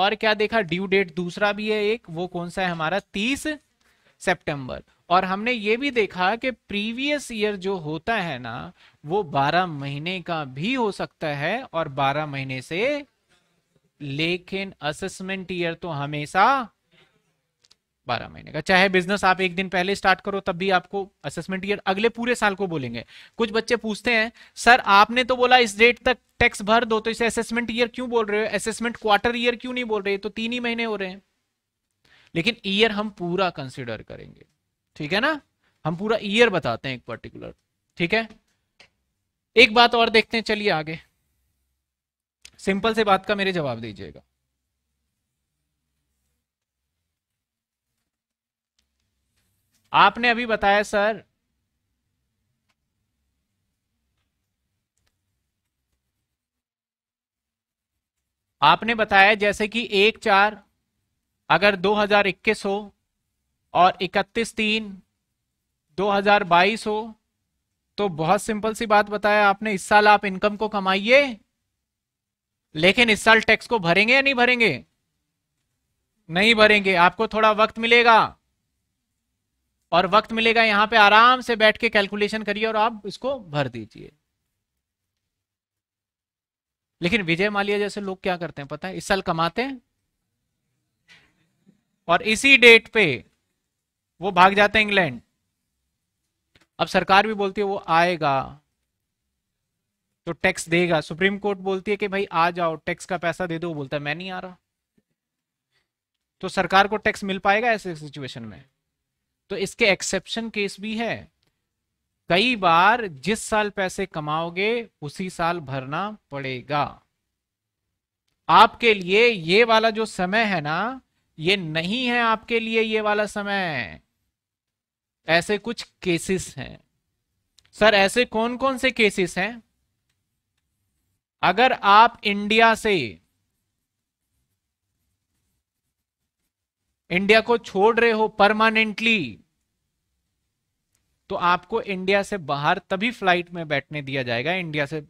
और क्या देखा ड्यू डेट दूसरा भी है एक वो कौन सा है हमारा तीस सितंबर और हमने ये भी देखा कि प्रीवियस ईयर जो होता है ना वो 12 महीने का भी हो सकता है और 12 महीने से लेकिन असेसमेंट ईयर तो हमेशा बारह महीने का चाहे बिजनेस आप एक दिन पहले स्टार्ट करो तब भी आपको असेसमेंट ईयर अगले पूरे साल को बोलेंगे कुछ बच्चे पूछते हैं सर आपने तो बोला इस डेट तक टैक्स भर दो तो इसे असेसमेंट ईयर क्यों बोल रहे हो असेसमेंट क्वार्टर ईयर क्यों नहीं बोल रहे तो तीन ही महीने हो रहे हैं लेकिन ईयर हम पूरा कंसिडर करेंगे ठीक है ना हम पूरा ईयर बताते हैं एक पर्टिकुलर ठीक है एक बात और देखते हैं चलिए आगे सिंपल से बात का मेरे जवाब दीजिएगा आपने अभी बताया सर आपने बताया जैसे कि एक चार अगर 2021 हो और 31 तीन 2022 हो तो बहुत सिंपल सी बात बताया आपने इस साल आप इनकम को कमाइए लेकिन इस साल टैक्स को भरेंगे या नहीं भरेंगे नहीं भरेंगे आपको थोड़ा वक्त मिलेगा और वक्त मिलेगा यहां पे आराम से बैठ के कैलकुलेशन करिए और आप इसको भर दीजिए लेकिन विजय मालिया जैसे लोग क्या करते हैं पता है इस साल कमाते हैं और इसी डेट पे वो भाग जाते हैं इंग्लैंड अब सरकार भी बोलती है वो आएगा तो टैक्स देगा सुप्रीम कोर्ट बोलती है कि भाई आ जाओ टैक्स का पैसा दे दो वो बोलता है मैं नहीं आ रहा तो सरकार को टैक्स मिल पाएगा ऐसे सिचुएशन में तो इसके एक्सेप्शन केस भी है कई बार जिस साल पैसे कमाओगे उसी साल भरना पड़ेगा आपके लिए ये वाला जो समय है ना ये नहीं है आपके लिए ये वाला समय ऐसे कुछ केसेस हैं सर ऐसे कौन कौन से केसेस हैं अगर आप इंडिया से इंडिया को छोड़ रहे हो परमानेंटली तो आपको इंडिया से बाहर तभी फ्लाइट में बैठने दिया जाएगा इंडिया से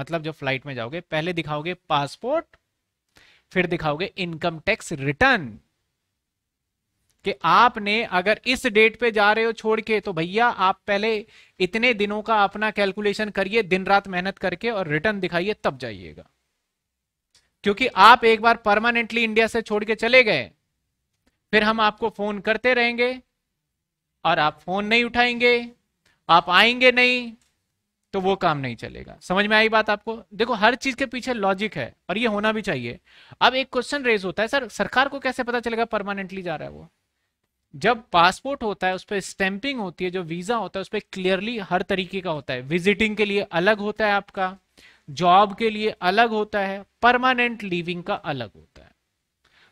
मतलब जब फ्लाइट में जाओगे पहले दिखाओगे पासपोर्ट फिर दिखाओगे इनकम टैक्स रिटर्न कि आपने अगर इस डेट पे जा रहे हो छोड़ के तो भैया आप पहले इतने दिनों का अपना कैलकुलेशन करिए दिन रात मेहनत करके और रिटर्न दिखाइए तब जाइएगा क्योंकि आप एक बार परमानेंटली इंडिया से छोड़ के चले गए फिर हम आपको फोन करते रहेंगे और आप फोन नहीं उठाएंगे आप आएंगे नहीं तो वो काम नहीं चलेगा समझ में आई बात आपको देखो हर चीज के पीछे लॉजिक है और ये होना भी चाहिए अब एक क्वेश्चन रेज होता है सर सरकार को कैसे पता चलेगा परमानेंटली जा रहा है वो जब पासपोर्ट होता है उस पर स्टैंपिंग होती है जो वीजा होता है उस पर क्लियरली हर तरीके का होता है विजिटिंग के लिए अलग होता है आपका जॉब के लिए अलग होता है परमानेंट लिविंग का अलग होता है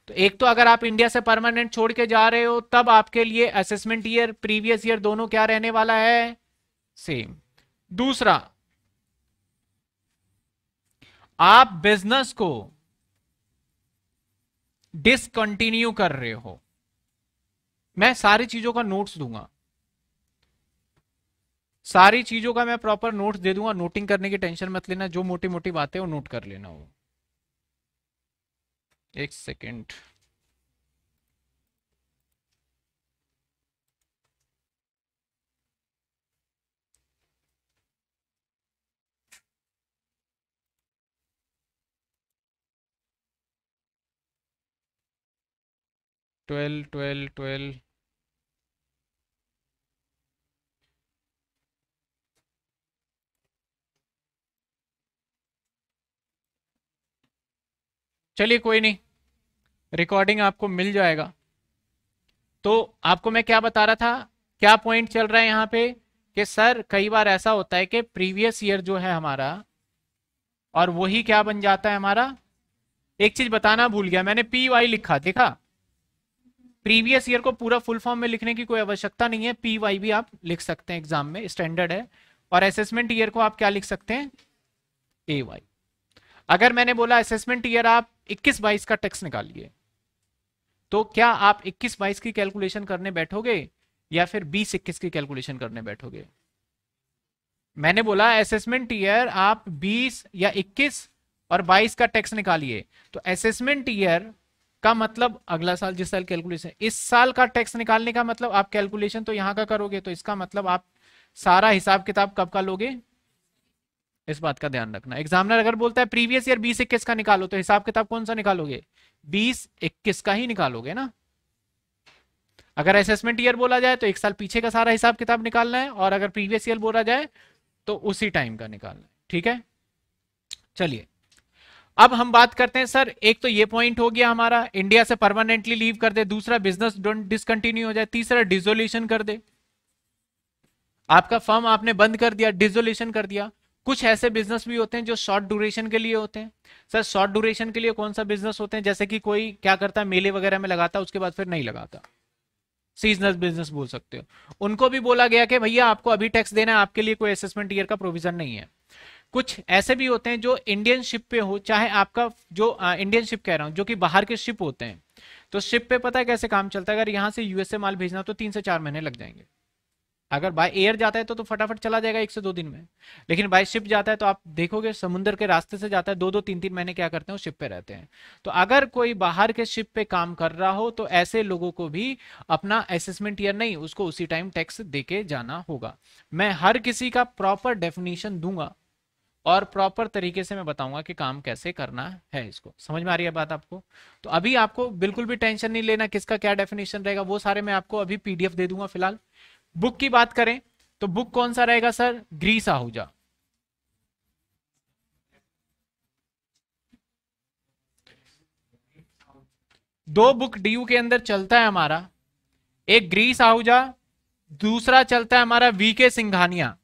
तो एक तो अगर आप इंडिया से परमानेंट छोड़ के जा रहे हो तब आपके लिए असेसमेंट ईयर प्रीवियस ईयर दोनों क्या रहने वाला है सेम दूसरा आप बिजनेस को डिसकंटिन्यू कर रहे हो मैं सारी चीजों का नोट्स दूंगा सारी चीजों का मैं प्रॉपर नोट्स दे दूंगा नोटिंग करने की टेंशन मत लेना जो मोटी मोटी बातें वो नोट कर लेना होगा एक सेकेंड ट्वेल्व ट्वेल्व ट्वेल्व चलिए कोई नहीं रिकॉर्डिंग आपको मिल जाएगा तो आपको मैं क्या बता रहा था क्या पॉइंट चल रहा है यहाँ पे कि सर कई बार ऐसा होता है कि प्रीवियस ईयर जो है हमारा और वही क्या बन जाता है हमारा एक चीज बताना भूल गया मैंने पी वाई लिखा देखा प्रीवियस ईयर को पूरा फुल फॉर्म में लिखने की कोई आवश्यकता नहीं है पी वाई भी आप लिख सकते हैं एग्जाम में स्टैंडर्ड है और असेसमेंट ईयर को आप क्या लिख सकते हैं ए वाई अगर मैंने बोला असेसमेंट ईयर आप 21 बाईस का टैक्स निकालिए तो क्या आप 21 बाईस की कैलकुलेशन करने बैठोगे या फिर 20 इक्कीस की कैलकुलेशन करने बैठोगे मैंने बोला असेसमेंट ईयर आप 20 या 21 और 22 का टैक्स निकालिए तो असेसमेंट ईयर का मतलब अगला साल जिस साल कैलकुलेशन इस साल का टैक्स निकालने का मतलब आप कैलकुलेशन तो यहां का करोगे तो इसका मतलब आप सारा हिसाब किताब कब का लोगे इस बात का ध्यान रखना एग्जामिनर अगर बोलता है प्रीवियस ईयर बीस इक्कीस का निकालो तो हिसाब किताब कौन सा निकालोगे बीस इक्कीस का ही निकालोगे ना अगर असेसमेंट ईयर बोला जाए तो एक साल पीछे का सारा हिसाब किताब निकालना है और अगर प्रीवियस ईयर बोला जाए तो उसी टाइम का निकालना है ठीक है चलिए अब हम बात करते हैं सर एक तो ये पॉइंट हो गया हमारा इंडिया से परमानेंटली लीव कर दे दूसरा बिजनेस डिसकंटिन्यू हो जाए तीसरा डिजोल्यूशन कर दे आपका फर्म आपने बंद कर दिया डिजोल्यूशन कर दिया कुछ ऐसे बिजनेस भी होते हैं जो शॉर्ट ड्यूरेशन के लिए होते हैं सर शॉर्ट ड्यूरेशन के लिए कौन सा बिजनेस होते हैं जैसे कि कोई क्या करता है मेले वगैरह में लगाता उसके बाद फिर नहीं लगाता सीजनल बिजनेस बोल सकते हो उनको भी बोला गया कि भैया आपको अभी टैक्स देना है आपके लिए कोई असेसमेंट ईयर का प्रोविजन नहीं है कुछ ऐसे भी होते हैं जो इंडियन शिप पे हो चाहे आपका जो इंडियन शिप कह रहा हूँ जो कि बाहर के शिप होते हैं तो शिप पे पता है कैसे काम चलता है अगर यहां से यूएसए माल भेजना तो तीन से चार महीने लग जाएंगे अगर बाय एयर जाता है तो तो फटाफट चला जाएगा एक से दो दिन में लेकिन बाय शिप जाता है तो आप देखोगे समुद्र के रास्ते से जाता है दो दो तीन तीन महीने क्या करते हैं शिप पे रहते हैं तो अगर कोई बाहर के शिप पे काम कर रहा हो तो ऐसे लोगों को भी अपना असेसमेंट ईयर नहीं उसको उसी टाइम टैक्स दे जाना होगा मैं हर किसी का प्रॉपर डेफिनेशन दूंगा और प्रॉपर तरीके से मैं बताऊंगा कि काम कैसे करना है इसको समझ में आ रही है बात आपको तो अभी आपको बिल्कुल भी टेंशन नहीं लेना किसका क्या डेफिनेशन रहेगा वो सारे मैं आपको अभी पीडीएफ दे दूंगा फिलहाल बुक की बात करें तो बुक कौन सा रहेगा सर ग्रीस आहूजा दो बुक डीयू के अंदर चलता है हमारा एक ग्रीस आहूजा दूसरा चलता है हमारा वीके सिंघानिया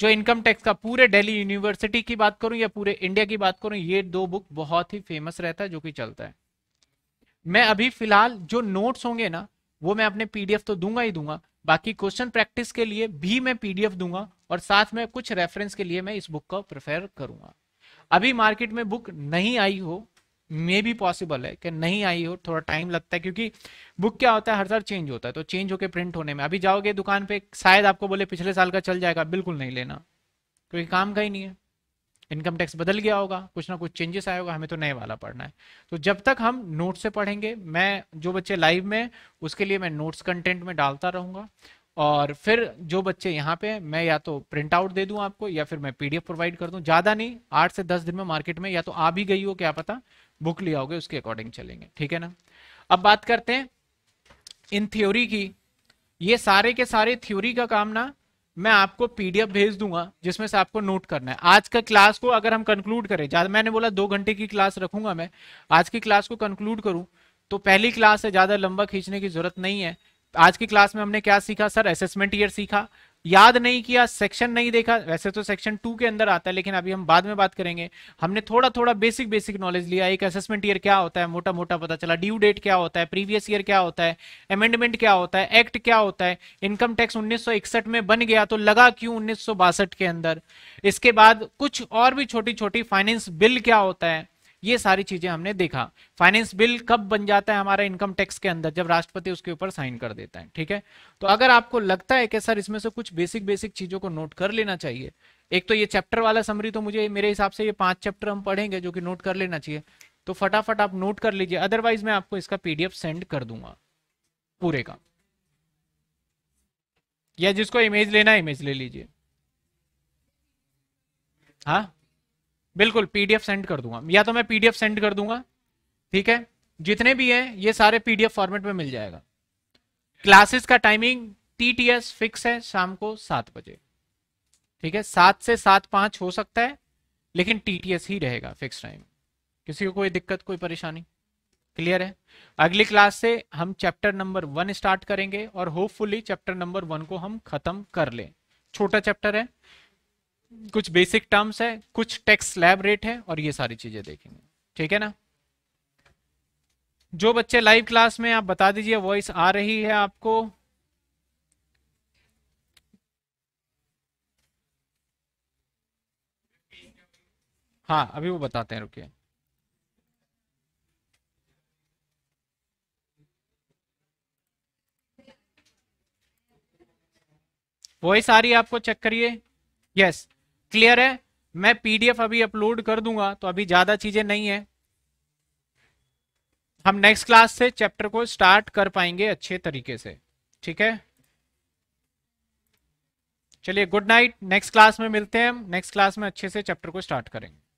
जो इनकम टैक्स का पूरे दिल्ली यूनिवर्सिटी की बात करूं या पूरे इंडिया की बात करूं ये दो बुक बहुत ही फेमस रहता है जो कि चलता है मैं अभी फिलहाल जो नोट्स होंगे ना वो मैं अपने पीडीएफ तो दूंगा ही दूंगा बाकी क्वेश्चन प्रैक्टिस के लिए भी मैं पीडीएफ दूंगा और साथ में कुछ रेफरेंस के लिए मैं इस बुक का प्रेफर करूंगा अभी मार्केट में बुक नहीं आई हो मे भी पॉसिबल है कि नहीं आई हो थोड़ा टाइम लगता है क्योंकि बुक क्या होता है हर साल चेंज होता है तो चेंज होकर प्रिंट होने में अभी जाओगे दुकान पे शायद आपको बोले पिछले साल का चल जाएगा बिल्कुल नहीं लेना क्योंकि काम का ही नहीं है इनकम टैक्स बदल गया होगा कुछ ना कुछ चेंजेस आया होगा हमें तो नए वाला पढ़ना है तो जब तक हम नोट से पढ़ेंगे मैं जो बच्चे लाइव में उसके लिए मैं नोट्स कंटेंट में डालता रहूंगा और फिर जो बच्चे यहाँ पे मैं या तो प्रिंट आउट दे दूँ आपको या फिर मैं पीडीएफ प्रोवाइड कर दूँ ज़्यादा नहीं आठ से दस दिन में मार्केट में या तो आ भी गई हो क्या पता बुक लिया होगे उसके अकॉर्डिंग चलेंगे ठीक है ना अब बात करते हैं इन थ्योरी की ये सारे के सारे थ्योरी का काम ना मैं आपको पीडीएफ भेज दूंगा जिसमें से आपको नोट करना है आज का क्लास को अगर हम कंक्लूड करें ज़्यादा मैंने बोला दो घंटे की क्लास रखूंगा मैं आज की क्लास को कंक्लूड करूं तो पहली क्लास है ज़्यादा लंबा खींचने की जरूरत नहीं है आज की क्लास में हमने क्या सीखा सर असेसमेंट ईयर सीखा याद नहीं किया सेक्शन नहीं देखा वैसे तो सेक्शन टू के अंदर आता है लेकिन अभी हम बाद में बात करेंगे हमने थोड़ा थोड़ा बेसिक बेसिक नॉलेज लिया एक असेसमेंट ईयर क्या होता है मोटा मोटा पता चला ड्यू डेट क्या होता है प्रीवियस ईयर क्या होता है अमेंडमेंट क्या होता है एक्ट क्या होता है इनकम टैक्स उन्नीस में बन गया तो लगा क्यों उन्नीस के अंदर इसके बाद कुछ और भी छोटी छोटी फाइनेंस बिल क्या होता है ये सारी चीजें हमने देखा फाइनेंस बिल कब बन जाता है हमारा इनकम टैक्स के अंदर जब राष्ट्रपति उसके ऊपर साइन कर देता है ठीक है तो अगर आपको लगता है कि सर इसमें से कुछ बेसिक बेसिक चीजों को नोट कर लेना चाहिए एक तो ये चैप्टर वाला समरी तो मुझे मेरे हिसाब से ये पांच चैप्टर हम पढ़ेंगे जो कि नोट कर लेना चाहिए तो फटाफट आप नोट कर लीजिए अदरवाइज मैं आपको इसका पीडीएफ सेंड कर दूंगा पूरे का या जिसको इमेज लेना है इमेज ले लीजिए हाँ बिल्कुल पीडीएफ सेंड कर दूंगा या तो मैं पीडीएफ सेंड कर दूंगा ठीक है जितने भी हैं ये सारे पीडीएफ फॉर्मेट में मिल जाएगा क्लासेस का टाइमिंग टीटीएस फिक्स है शाम को सात बजे ठीक है सात से सात पांच हो सकता है लेकिन टीटीएस ही रहेगा फिक्स टाइम किसी को कोई दिक्कत कोई परेशानी क्लियर है अगली क्लास से हम चैप्टर नंबर वन स्टार्ट करेंगे और होपफुली चैप्टर नंबर वन को हम खत्म कर ले छोटा चैप्टर है कुछ बेसिक टर्म्स है कुछ टैक्स स्लैब रेट है और ये सारी चीजें देखेंगे ठीक है ना जो बच्चे लाइव क्लास में आप बता दीजिए वॉइस आ रही है आपको हाँ अभी वो बताते हैं रुकिए वॉइस आ रही है आपको चेक करिए यस yes. क्लियर है मैं पीडीएफ अभी अपलोड कर दूंगा तो अभी ज्यादा चीजें नहीं है हम नेक्स्ट क्लास से चैप्टर को स्टार्ट कर पाएंगे अच्छे तरीके से ठीक है चलिए गुड नाइट नेक्स्ट क्लास में मिलते हैं हम नेक्स्ट क्लास में अच्छे से चैप्टर को स्टार्ट करेंगे